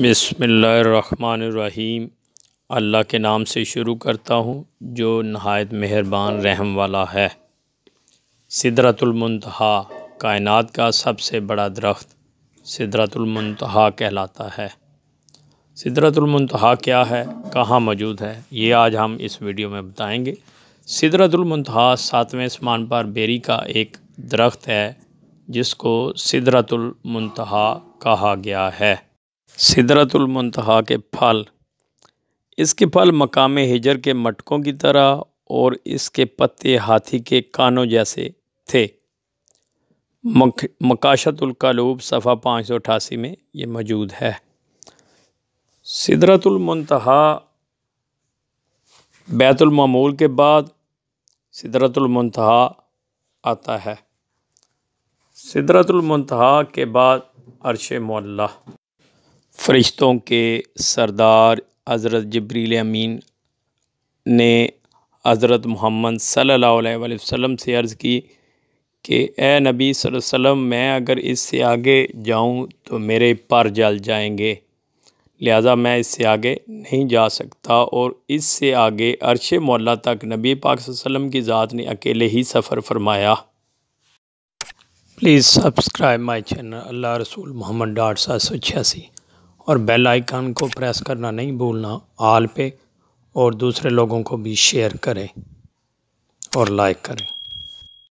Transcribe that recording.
बिसमीम अल्लाह के नाम से शुरू करता हूँ जो नहायत मेहरबान रहम वाला है सिदरतुलमतहा कायनात का सबसे बड़ा दरख्त सिदरतुलमतहा कहलाता है सिदरतुलमतहा क्या है कहाँ मौजूद है ये आज हम इस वीडियो में बताएंगे सिदरतुलमतहा सातवें आसमान पर बेरी का एक दरख्त है जिसको सिदरतुलमतहा कहा गया है सिदरतुलमतहा के फल इसके फल मकाम हिजर के मटकों की तरह और इसके पत्ते हाथी के कानों जैसे थे मक सफ़ा पाँच सौ अठासी में ये मौजूद है सिदरतुलमतहा बैतुलमूल के बाद सिदरतुलमतहा आता है सिदरतुलमतहा के बाद अरश मोल्ला फ़रिश्तों के सरदार हज़रत जबरील अमीन ने हज़रत मोहम्मद सल्ला वसम से अर्ज़ की कि ए नबी वसम मैं अगर इससे आगे जाऊँ तो मेरे पर जल जाएंगे लिहाजा मैं इससे आगे नहीं जा सकता और इससे आगे अरश मौला तक नबी पाक वसलम की ज़ात ने अकेले ही सफ़र फरमाया प्लीज़ सब्सक्राइब माई चैनल अल्लाह रसूल मोहम्मद डाट सात सौ छियासी और बेल आइकन को प्रेस करना नहीं भूलना आल पे और दूसरे लोगों को भी शेयर करें और लाइक करें